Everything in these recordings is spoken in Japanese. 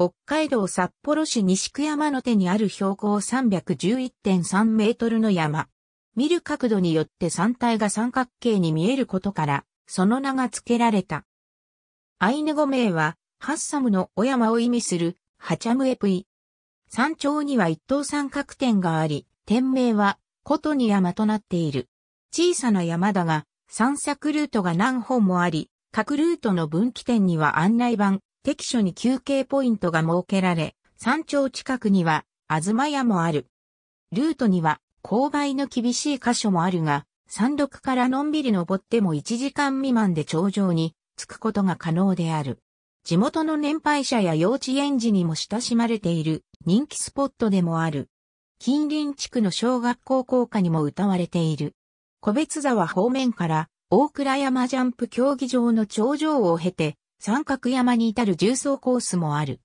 北海道札幌市西区山の手にある標高311.3メートルの山。見る角度によって山体が三角形に見えることから、その名が付けられた。アイヌ語名は、ハッサムのお山を意味する、ハチャムエプイ。山頂には一等三角点があり、店名は、琴ト山となっている。小さな山だが、散策ルートが何本もあり、各ルートの分岐点には案内板、適所に休憩ポイントが設けられ、山頂近くには、あずま屋もある。ルートには、勾配の厳しい箇所もあるが、山麓からのんびり登っても1時間未満で頂上に着くことが可能である。地元の年配者や幼稚園児にも親しまれている人気スポットでもある。近隣地区の小学校校歌にも歌われている。個別沢方面から大倉山ジャンプ競技場の頂上を経て三角山に至る重層コースもある。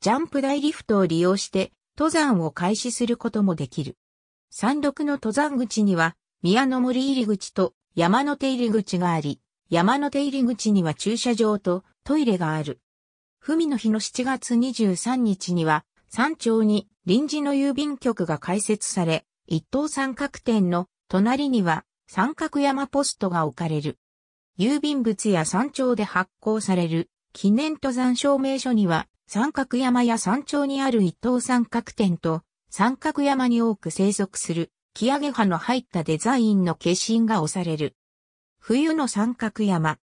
ジャンプ台リフトを利用して登山を開始することもできる。山麓の登山口には宮の森入り口と山の手入り口があり、山の手入り口には駐車場とトイレがある。文の日の7月23日には山頂に臨時の郵便局が開設され、一等三角点の隣には三角山ポストが置かれる。郵便物や山頂で発行される記念登山証明書には、三角山や山頂にある一等三角点と、三角山に多く生息する、木上げ葉の入ったデザインの化身が押される。冬の三角山。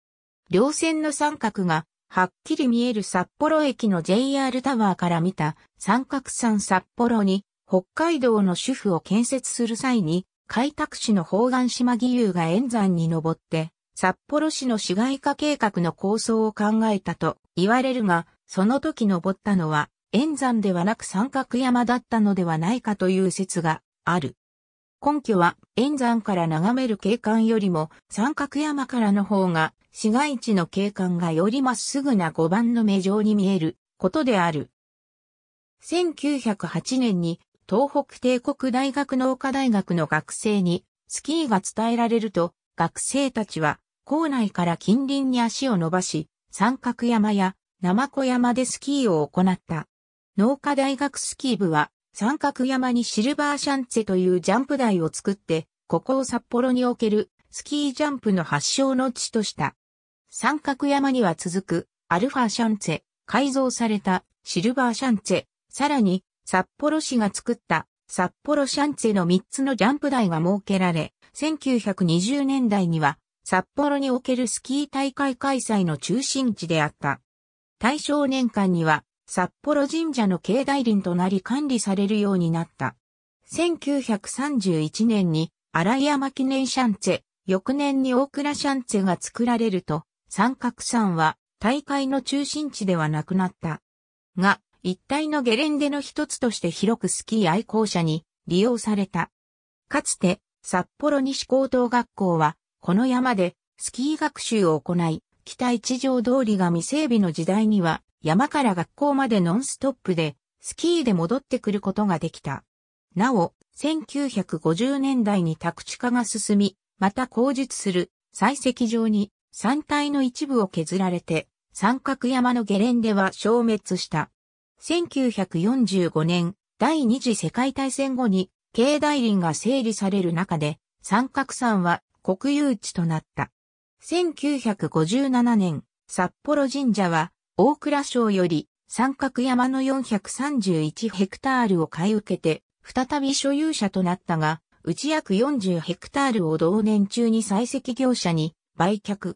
稜線の三角が、はっきり見える札幌駅の JR タワーから見た三角山札幌に、北海道の主婦を建設する際に、開拓市の方眼島義勇が円山に登って、札幌市の市街化計画の構想を考えたと言われるが、その時登ったのは、円山ではなく三角山だったのではないかという説がある。根拠は、円山から眺める景観よりも、三角山からの方が、市街地の景観がよりまっすぐな5番の目状に見えることである。1908年に、東北帝国大学農科大学の学生に、スキーが伝えられると、学生たちは、校内から近隣に足を伸ばし、三角山や生子山でスキーを行った。農科大学スキー部は、三角山にシルバーシャンツェというジャンプ台を作って、ここを札幌におけるスキージャンプの発祥の地とした。三角山には続くアルファシャンツェ、改造されたシルバーシャンツェ、さらに札幌市が作った札幌シャンツェの3つのジャンプ台が設けられ、1920年代には札幌におけるスキー大会開催の中心地であった。大正年間には札幌神社の境内林となり管理されるようになった。1931年に荒山記念シャンツェ、翌年に大倉シャンツェが作られると、三角山は大会の中心地ではなくなった。が、一体のゲレンデの一つとして広くスキー愛好者に利用された。かつて、札幌西高等学校はこの山でスキー学習を行い、北一条通りが未整備の時代には山から学校までノンストップでスキーで戻ってくることができた。なお、1950年代に宅地化が進み、また工述する採石場に山体の一部を削られて三角山のゲレンデは消滅した。1945年、第二次世界大戦後に、境内林が整理される中で、三角山は国有地となった。1957年、札幌神社は、大倉省より、三角山の431ヘクタールを買い受けて、再び所有者となったが、うち約40ヘクタールを同年中に採石業者に売却。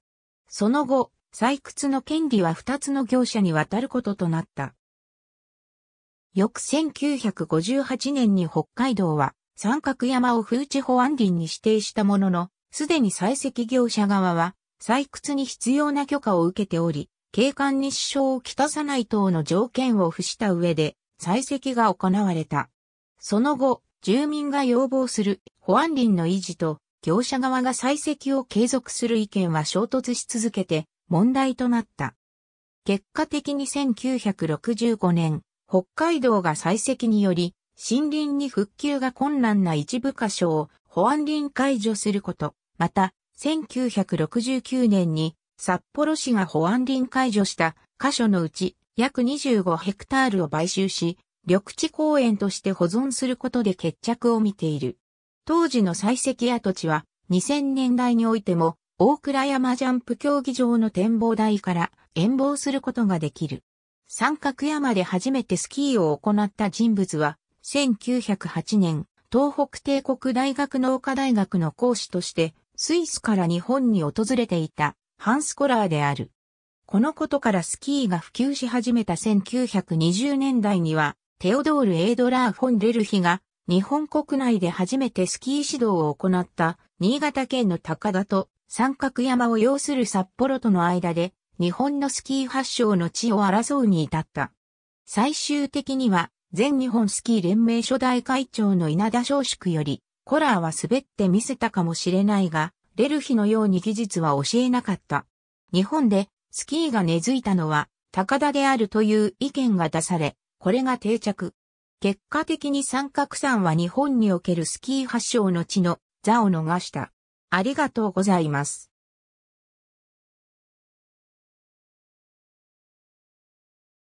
その後、採掘の権利は2つの業者に渡ることとなった。翌1958年に北海道は三角山を風地保安林に指定したものの、すでに採石業者側は、採掘に必要な許可を受けており、景観に支障をきたさない等の条件を付した上で、採石が行われた。その後、住民が要望する保安林の維持と、業者側が採石を継続する意見は衝突し続けて問題となった。結果的に1965年、北海道が採石により、森林に復旧が困難な一部箇所を保安林解除すること、また、1969年に札幌市が保安林解除した箇所のうち約25ヘクタールを買収し、緑地公園として保存することで決着を見ている。当時の採石跡地は2000年代においても大倉山ジャンプ競技場の展望台から遠望することができる。三角山で初めてスキーを行った人物は1908年東北帝国大学農科大学の講師としてスイスから日本に訪れていたハンスコラーである。このことからスキーが普及し始めた1920年代には、テオドール・エードラー・フォン・レルヒが、日本国内で初めてスキー指導を行った新潟県の高田と三角山を要する札幌との間で日本のスキー発祥の地を争うに至った。最終的には全日本スキー連盟初代会長の稲田昌祝よりコラーは滑って見せたかもしれないが、レルヒのように技術は教えなかった。日本でスキーが根付いたのは高田であるという意見が出され、これが定着。結果的に三角山は日本におけるスキー発祥の地の座を逃した。ありがとうございます。